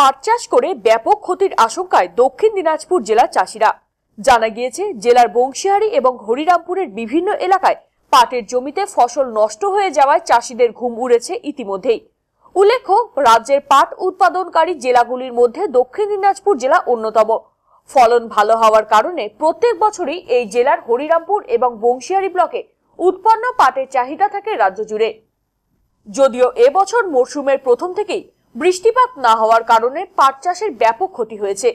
পাট চাষ করে ব্যাপক ক্ষতির আশঙ্কায় দক্ষিণ দিনাজপুর জেলার চাষিরা জানা গিয়েছে জেলার বংশীহারি এবং হরিরামপুরের বিভিন্ন এলাকায় পাটের জমিতে ফসল নষ্ট হয়ে যাওয়ায় চাষিদের ঘুম উড়েছে ইতিমধ্যেই উল্লেখ্য রাজ্যের পাট উৎপাদনকারী জেলাগুলির মধ্যে দক্ষিণ দিনাজপুর জেলা অন্যতম ফলন ভালো হওয়ার কারণে প্রত্যেক বছরই এই জেলার হরিরামপুর এবং বংশিয়ারি ব্লকে উৎপন্ন পাটের চাহিদা থাকে রাজ্য জুড়ে যদিও এবছর মরশুমের প্রথম থেকেই বৃষ্টিপাত না হওয়ার কারণে পাট চাষের ব্যাপক ক্ষতি হয়েছে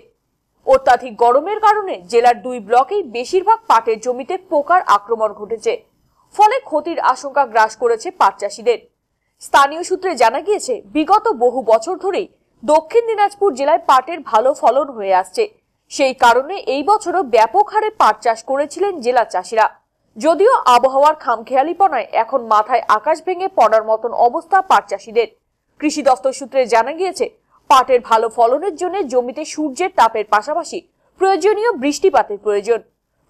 অত্যাধিক গরমের কারণে জেলার দুই ব্লকেই বেশিরভাগ পাটের জমিতে পোকার আক্রমণ ঘটেছে ফলে ক্ষতির আশঙ্কা গ্রাস করেছে পাট চাষিদের স্থানীয় সূত্রে জানা গিয়েছে বিগত বহু বছর ধরেই দক্ষিণ দিনাজপুর জেলায় পাটের ভালো ফলন হয়ে আসছে সেই কারণে এই বছরও ব্যাপক হারে পাট চাষ করেছিলেন জেলা চাষিরা যদিও আবহাওয়ার খামখেয়ালিপনায় এখন মাথায় আকাশ ভেঙে পড়ার মতন অবস্থা পাট চাষিদের কৃষি দফতর সূত্রে জানা গিয়েছে পাটের ভালো ফলনের জন্য জমিতে সূর্যের তাপের পাশাপাশি প্রয়োজনীয় বৃষ্টিপাতের প্রয়োজন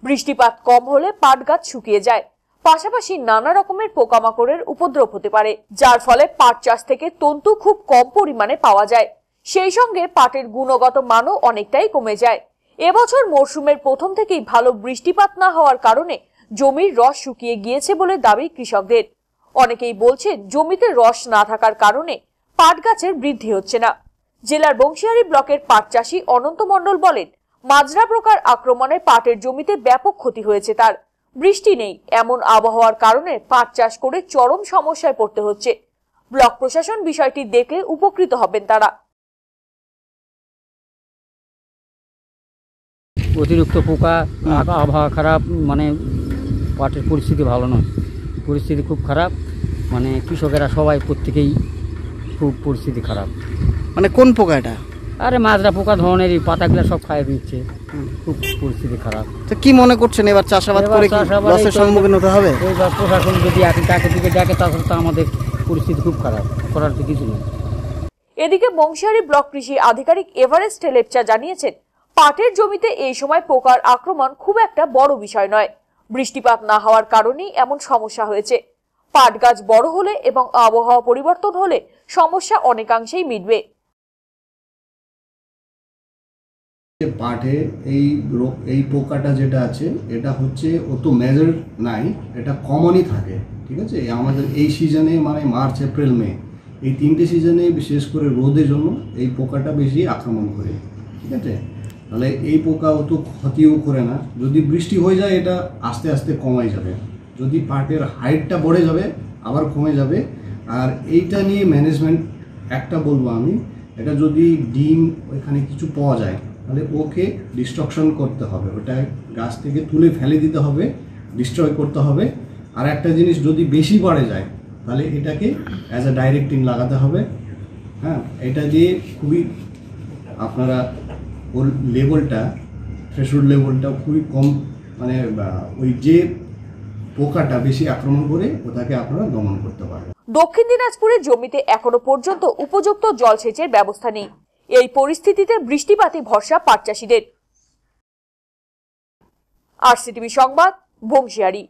বৃষ্টিপাত কম হলে পাট গাছ শুকিয়ে যায় পাশাপাশি নানা রকমের পোকামাকড়ের উপদ্রব হতে পারে যার ফলে পাট চাষ থেকে তন্তু খুব কম পরিমাণে পাওয়া যায় সেই সঙ্গে পাটের গুণগত মানও অনেকটাই কমে যায় এবছর মরশুমের প্রথম থেকেই ভালো বৃষ্টিপাত না হওয়ার কারণে জমির রস শুকিয়ে গিয়েছে বলে দাবি কৃষকদের অনেকেই বলছেন জমিতে রস না থাকার কারণে পাট গাছের বৃদ্ধি হচ্ছে না জেলার বংশিহারি ব্লকের পাট চাষি অনন্ত মণ্ডল বলেন মাজরা প্রকার আক্রমণে পাটের জমিতে ব্যাপক ক্ষতি হয়েছে তার বৃষ্টি নেই এমন আবহাওয়ার কারণে পাট চাষ করে চরম সমস্যায় পড়তে হচ্ছে ব্লক প্রশাসন বিষয়টি দেখলে উপকৃত হবেন তারা অতিরিক্ত পোকা আবহাওয়া খারাপ মানে পাটের পরিস্থিতি ভালো নয় পরিস্থিতি খুব খারাপ মানে কৃষকেরা সবাই প্রত্যেকেই পরিস্থিতি খারাপ মানে কোন পোকা এটা আরে মাছরা পোকা ধরনের এই পাতাগুলো সব খায় দিচ্ছে খুব পরিস্থিতি খারাপ তো কি মনে করছেন এবার চাষাবাদ করে কি লসের সম্মুখীন হতে হবে প্রশাসন যদি আপনি তাকে দিকে দেখে তখন তো আমাদের পরিস্থিতি খুব খারাপ করার তো কিছু নেই এদিকে বংশিয়ারি ব্লক কৃষি আধিকারিক এভারেস্ট লেপচা জানিয়েছেন পাটের জমিতে এই সময় পোকার আক্রমণ খুব একটা বড় বিষয় নয় বৃষ্টিপাত না হওয়ার কারণেই এমন সমস্যা হয়েছে পাট গাছ বড় হলে এবং আবহাওয়া পরিবর্তন হলে সমস্যা অনেকাংশেই মিটবে পাটে এই রোগ এই পোকাটা যেটা আছে এটা হচ্ছে অত মেজার নাই এটা কমনই থাকে ঠিক আছে আমাদের এই সিজনে মানে মার্চ এপ্রিল মে এই তিনটে সিজনে বিশেষ করে রোদের জন্য এই পোকাটা বেশি আক্রমণ করে ঠিক আছে তাহলে এই পোকা অত ক্ষতিও করে না যদি বৃষ্টি হয়ে যায় এটা আস্তে আস্তে কমাই যাবে যদি পার্টের হাইটটা বড়ে যাবে আবার কমে যাবে আর এইটা নিয়ে ম্যানেজমেন্ট একটা বলবো আমি এটা যদি ডিম ওইখানে কিছু পাওয়া যায় তাহলে ওকে ডিস্ট্রাকশন করতে হবে ওটা গাছ থেকে তুলে ফেলে দিতে হবে ডিস্ট্রয় করতে হবে আর একটা জিনিস যদি বেশি বাড়ে যায় তাহলে এটাকে অ্যাজ আ ডাইরেক্টিং লাগাতে হবে হ্যাঁ এটা দিয়ে খুবই আপনারা ওর লেভেলটা থ্রেশোল্ড লেভেলটা খুবই কম মানে ওই যে পোকাটা বেশি আক্রমণ করে ওটাকে আপনারা দমন করতে পারবেন দক্ষিণ দিনাজপুরের জমিতে এখনো পর্যন্ত উপযুক্ত জলসেচের ব্যবস্থা নেই এই পরিস্থিতিতে বৃষ্টিপাতে ভরসা পাট চাষীদের আর সংবাদ বংশিয়ারি